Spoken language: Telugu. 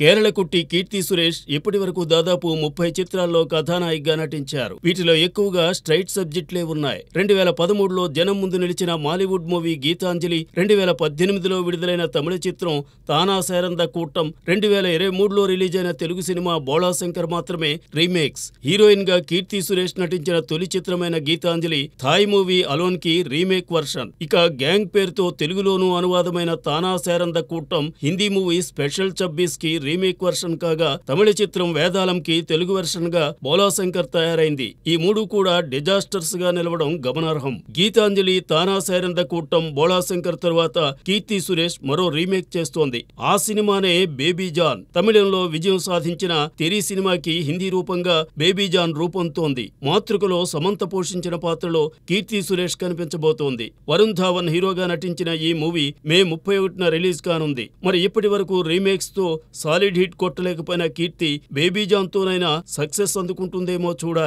కేరళ కుట్టి కీర్తి సురేష్ ఇప్పటి వరకు దాదాపు ముప్పై చిత్రాల్లో కథానాయికగా నటించారు వీటిలో ఎక్కువగా స్ట్రైట్ సబ్జెక్టులే ఉన్నాయి రెండు వేల పదమూడులో జనం ముందు నిలిచిన మాలీవుడ్ మూవీ గీతాంజలి రెండు వేల పద్దెనిమిదిలో విడుదలైన తమిళ చిత్రం తానా సేరంద కూట్టం రెండు వేల ఇరవై మూడులో రిలీజ్ అయిన తెలుగు సినిమా బోళాశంకర్ మాత్రమే రీమేక్స్ హీరోయిన్ గా కీర్తి సురేష్ నటించిన తొలి చిత్రమైన గీతాంజలి థాయ్ మూవీ అలోన్ కి రీమేక్ వర్షన్ ఇక గ్యాంగ్ పేరుతో తెలుగులోనూ అనువాదమైన తానా సేరంద కూట్టం హిందీ మూవీ స్పెషల్ చబ్బీస్ కి రీమేక్ వర్షన్ కాగా తమిళ చిత్రం వేదాలంకి తెలుగు వెర్షన్ గా బోలాశంకర్ తయారైంది ఈ మూడు కూడా డిజాస్టర్స్ గా నిలవడం గమనార్హం గీతాంజలి తానా సేరంద కూట్టం బోళాశంకర్ తరువాత కీర్తి సురేష్ మరో రీమేక్ చేస్తోంది ఆ సినిమానే బేబీ జాన్ తమిళంలో విజయం సాధించిన తెరీ సినిమాకి హిందీ రూపంగా బేబీ జాన్ రూపొందుతోంది మాతృకలో సమంత పోషించిన పాత్రలో కీర్తి సురేష్ కనిపించబోతోంది వరుణ్ ధావన్ హీరోగా నటించిన ఈ మూవీ మే ముప్పై ఒకటిన రిలీజ్ కానుంది మరి ఇప్పటి వరకు రీమేక్స్ తో సాలిడ్ హిట్ కొట్టలేకపోయిన కీర్తి బేబీ జాన్తోనైనా సక్సెస్ అందుకుంటుందేమో చూడాలి